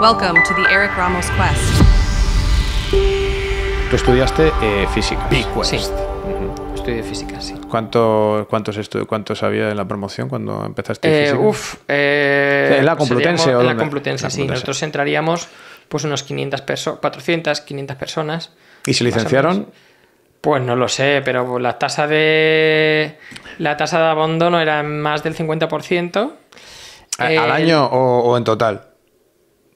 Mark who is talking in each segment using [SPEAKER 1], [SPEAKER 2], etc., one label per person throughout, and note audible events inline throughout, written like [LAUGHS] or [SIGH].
[SPEAKER 1] Welcome to the Eric Ramos Quest.
[SPEAKER 2] Tú estudiaste eh, física.
[SPEAKER 1] Sí. física, sí.
[SPEAKER 2] ¿Cuánto, cuántos había en la promoción cuando empezaste? Eh, uf,
[SPEAKER 1] eh, ¿En la Complutense? o ¿o en la Complutense, sí. Nosotros entraríamos pues unos 500 400, 500 personas. ¿Y se licenciaron? Pues no lo sé, pero la tasa de la tasa de abandono era más del 50%. ¿Al año
[SPEAKER 2] o, en total?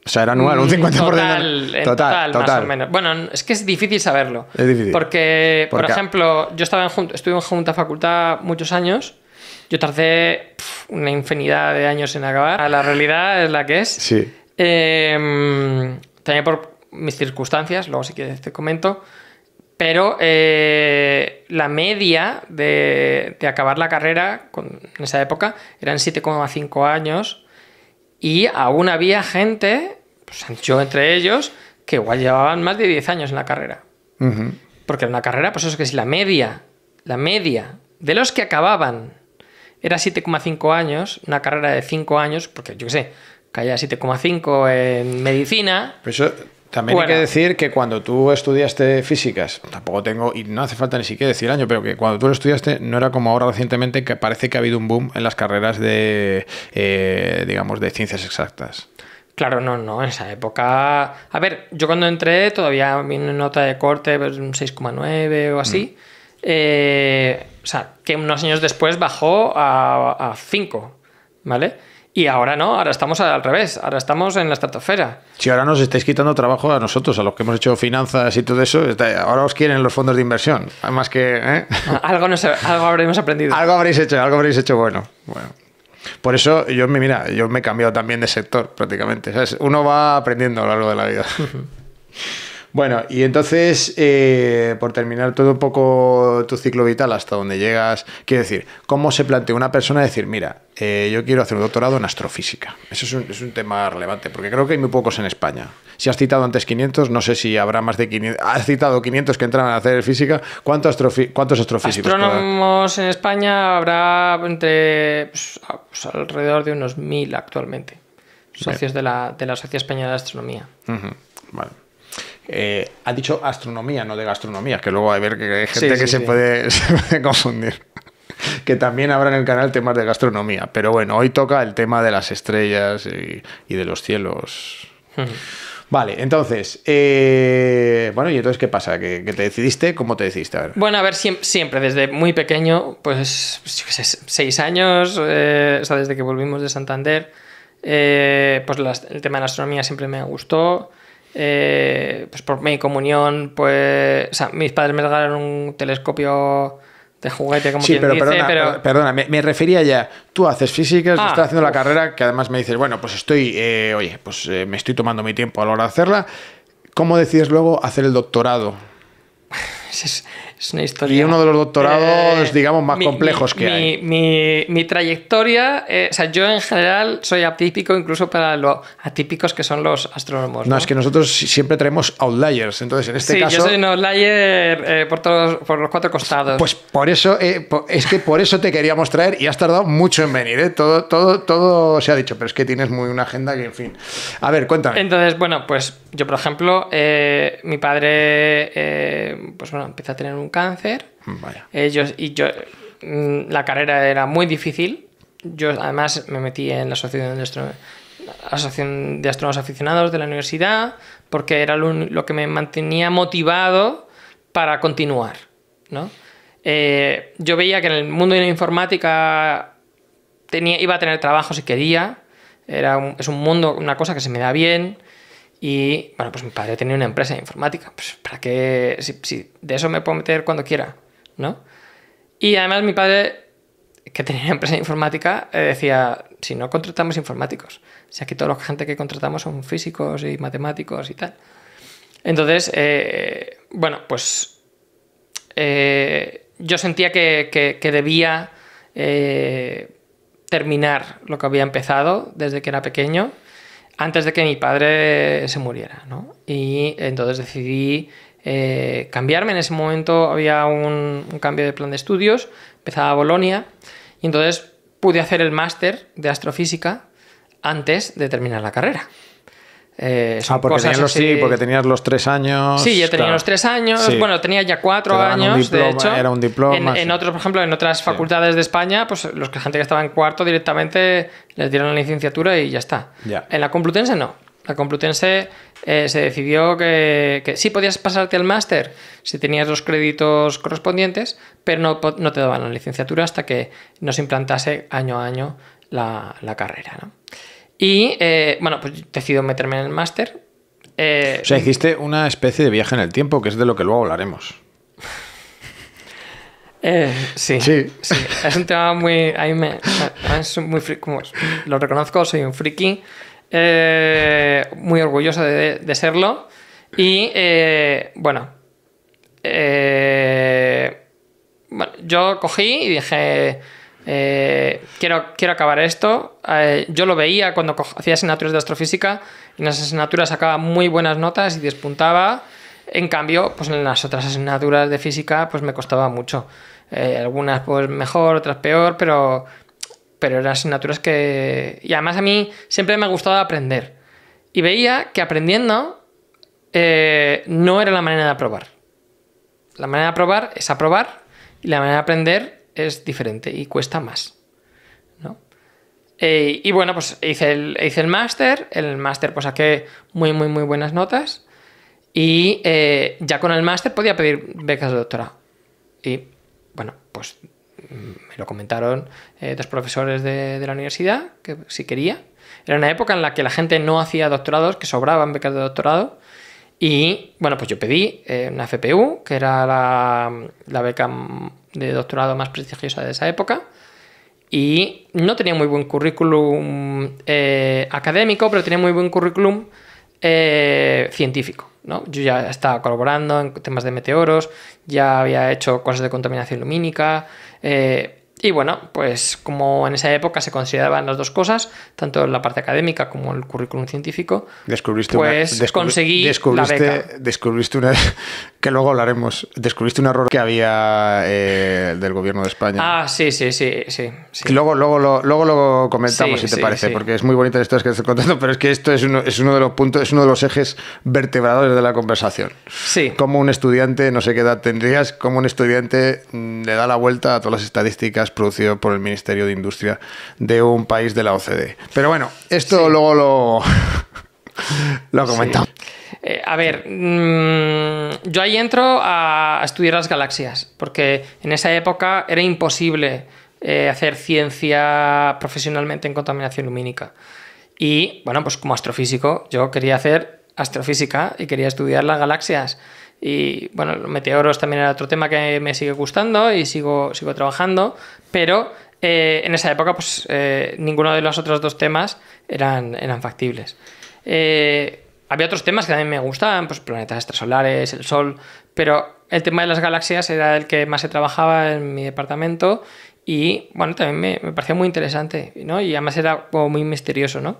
[SPEAKER 2] O sea, era anual, un 50%. Mm, total, total, más o menos.
[SPEAKER 1] Bueno, es que es difícil saberlo. Es difícil. Porque, por, ejemplo, yo estaba en, estuve en junta facultad muchos años. Yo tardé una infinidad de años en acabar. La realidad es la que es. Sí. Em, también por mis circunstancias, luego si quieres te comento. Pero eh, la media de, acabar la carrera en esa época eran 7,5 años y aún había gente, pues yo entre ellos, que igual llevaban más de 10 años en la carrera. Porque era una carrera, pues eso que si la media, la media de los que acababan era 7,5 años, una carrera de 5 años, porque yo qué sé, caía 7,5 en medicina.
[SPEAKER 2] También hay que decir que cuando tú estudiaste físicas, tampoco tengo, y no hace falta ni siquiera decir año, pero que cuando tú lo estudiaste no era como ahora recientemente, que parece que ha habido un boom en las carreras de, eh, digamos, de ciencias exactas.
[SPEAKER 1] Claro, no, no, en esa época... A ver, yo cuando entré todavía mi nota de corte, pues, un 6,9 o así. Mm. Eh, o sea, que unos años después bajó a 5, ¿vale? Y ahora no, ahora estamos al revés, ahora estamos en la estratosfera.
[SPEAKER 2] Si ahora nos estáis quitando trabajo a nosotros, a los que hemos hecho finanzas y todo eso, ahora os quieren los fondos de inversión, además que... ¿eh? Ah, algo, nos, algo habremos aprendido. [LAUGHS] algo habréis hecho, algo habréis hecho bueno. Por eso yo me, mira, yo me he cambiado también de sector prácticamente. Uno va aprendiendo a lo largo de la vida. [LAUGHS] Bueno, y entonces, eh, por terminar todo un poco tu ciclo vital, hasta donde llegas, quiero decir, ¿cómo se plantea una persona decir, mira, eh, yo quiero hacer un doctorado en astrofísica? Eso es un, tema relevante, porque creo que hay muy pocos en España. Si has citado antes 500, no sé si habrá más de 500. Has citado 500 que entran a hacer física. ¿Cuántos, cuántos astrofísicos?
[SPEAKER 1] Astrónomos en España habrá entre pues, pues alrededor de unos 1.000 actualmente, socios de la, de la Sociedad Española de Astronomía. Vale.
[SPEAKER 2] Eh, ha dicho
[SPEAKER 1] astronomía, no de gastronomía, que luego hay ver que hay gente que [LAUGHS] se,
[SPEAKER 2] puede, confundir. que también habrá en el canal temas de gastronomía. Pero bueno, hoy toca el tema de las estrellas y, de los cielos. Vale, entonces, eh, bueno, ¿y entonces qué pasa? ¿Que, te decidiste? ¿Cómo te decidiste?
[SPEAKER 1] Bueno, a ver, siempre, desde muy pequeño, pues seis años, eh, o sea, desde que volvimos de Santander, pues el tema de la astronomía siempre me gustó eh, pues por mi comunión, pues, mis padres me regalaron un telescopio de juguete, como sí, quien pero, dice, perdona, pero...
[SPEAKER 2] perdona me, refería ya, tú haces físicas, ah, estás haciendo la carrera, que además me dices, bueno, pues estoy, eh, oye, pues eh, me estoy tomando mi tiempo a la hora de hacerla. ¿Cómo decides luego hacer el doctorado? es, una historia. Y uno de los doctorados, eh, digamos, más complejos que hay.
[SPEAKER 1] Mi, trayectoria, eh, o sea, yo en general soy atípico incluso para lo atípicos que son los astrónomos. No, es que
[SPEAKER 2] nosotros siempre traemos
[SPEAKER 1] outliers, entonces en este sí, caso. Yo soy un outlier eh, por, todos, por los cuatro costados. Pues
[SPEAKER 2] por eso, es que por eso te queríamos traer y has tardado mucho en venir, Todo, todo, todo se ha dicho, pero es que tienes muy una agenda que, en fin. A ver, cuéntame.
[SPEAKER 1] Entonces, bueno, pues yo, por ejemplo, mi padre, pues bueno, empecé a tener un cáncer. Ellos, y yo, mm, la carrera era muy difícil. Yo además me metí en la asociación de, asociación de astrónomos aficionados de la universidad porque era lo, que me mantenía motivado para continuar. ¿no? Eh, yo veía que en el mundo de la informática tenía, iba a tener trabajo si quería. Era es un mundo, una cosa que se me da bien. Y bueno, pues mi padre tenía una empresa de informática. Pues para qué, si, de eso me puedo meter cuando quiera, ¿no? Y además mi padre, que tenía una empresa de informática, eh, decía, si no contratamos informáticos, si aquí toda la gente que contratamos son físicos y matemáticos y tal. Entonces, eh, bueno, pues eh, yo sentía que, que, que debía terminar lo que había empezado desde que era pequeño antes de que mi padre se muriera, ¿no? Y entonces decidí eh, cambiarme. En ese momento había un, un, cambio de plan de estudios, empezaba a Bolonia, y entonces pude hacer el máster de astrofísica antes de terminar la carrera
[SPEAKER 2] ah, porque tenías los, tres
[SPEAKER 1] años. Sí, yo tenía los tres años, bueno, tenía ya cuatro años, de hecho. Era un diploma. En, otros, por ejemplo, en otras facultades de España, pues los que gente que estaba en cuarto directamente les dieron la licenciatura y ya está. En la Complutense no. La Complutense eh, se decidió que, que, sí podías pasarte al máster si tenías los créditos correspondientes, pero no, no, te daban la licenciatura hasta que no se implantase año a año la, la carrera. ¿no? Y eh, bueno, pues decido meterme en el máster. Eh, o sea, hiciste
[SPEAKER 2] una especie de viaje en el tiempo, que es de lo que luego hablaremos. [LAUGHS]
[SPEAKER 1] Eh, sí, sí, Es un tema muy. A mí me, es muy como lo reconozco, soy un friki. muy orgulloso de, serlo. Y bueno, bueno. Yo cogí y dije. Eh, quiero, quiero acabar esto. Eh, yo lo veía cuando hacía asignaturas de astrofísica en las asignaturas sacaba muy buenas notas y despuntaba. En cambio, pues en las otras asignaturas de física pues me costaba mucho. Eh, algunas pues mejor, otras peor, pero, pero eran asignaturas que... Y además a mí siempre me ha gustado aprender. Y veía que aprendiendo no era la manera de aprobar. La manera de aprobar es aprobar y la manera de aprender es diferente y cuesta más. ¿no? Eh, y bueno, pues hice el, hice el máster, el máster pues saqué muy, muy, muy buenas notas y eh, ya con el máster podía pedir becas de doctorado. Y bueno, pues mm, me lo comentaron eh, dos profesores de, la universidad, que si quería. Era una época en la que la gente no hacía doctorados, que sobraban becas de doctorado. Y bueno, pues yo pedí una FPU, que era la, la beca de doctorado más prestigiosa de esa época y no tenía muy buen currículum eh, académico, pero tenía muy buen currículum eh, científico. Yo ya estaba colaborando en temas de meteoros, ya había hecho cosas de contaminación lumínica, eh, y bueno, pues como en esa época se consideraban las dos cosas, tanto la parte académica como el currículum científico,
[SPEAKER 2] descubriste pues conseguí descubriste, Descubriste una, [LAUGHS] que luego hablaremos, descubriste un error que había eh, del gobierno de España.
[SPEAKER 1] Ah, sí, sí, sí, sí.
[SPEAKER 2] sí. Luego, luego, lo, luego comentamos si te parece, porque es muy bonita la historia que estás contando, pero es que esto es uno, de los puntos, es uno de los ejes vertebradores de la conversación. Sí. Como un estudiante, no sé qué edad tendrías, como un estudiante mm, le da la vuelta a todas las estadísticas producido por el Ministerio de Industria de un país de la OCDE. Pero bueno, esto luego lo, [LAUGHS] lo comentamos.
[SPEAKER 1] Eh, a ver, mm, yo ahí entro a, estudiar las galaxias, porque en esa época era imposible eh, hacer ciencia profesionalmente en contaminación lumínica. Y bueno, pues como astrofísico, yo quería hacer astrofísica y quería estudiar las galaxias. Y bueno, los meteoros también era otro tema que me sigue gustando y sigo, sigo trabajando, pero eh, en esa época pues eh, ninguno de los otros dos temas eran, eran factibles. Eh, había otros temas que también me gustaban, pues planetas extrasolares, el Sol, pero el tema de las galaxias era el que más se trabajaba en mi departamento y bueno, también me, me parecía muy interesante, ¿no? Y además era como muy misterioso, ¿no?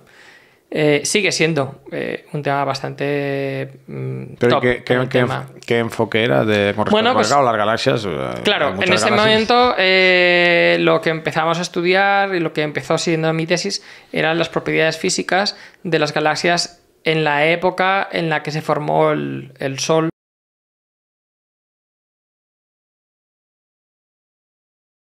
[SPEAKER 1] Eh, sigue siendo eh, un tema bastante mm, top
[SPEAKER 2] qué, enfoque era de con bueno, a pues, las galaxias? Eh, claro, en ese momento
[SPEAKER 1] lo que empezamos a estudiar y lo que empezó siendo mi tesis eran las propiedades físicas de las galaxias en la época en la que se formó el Sol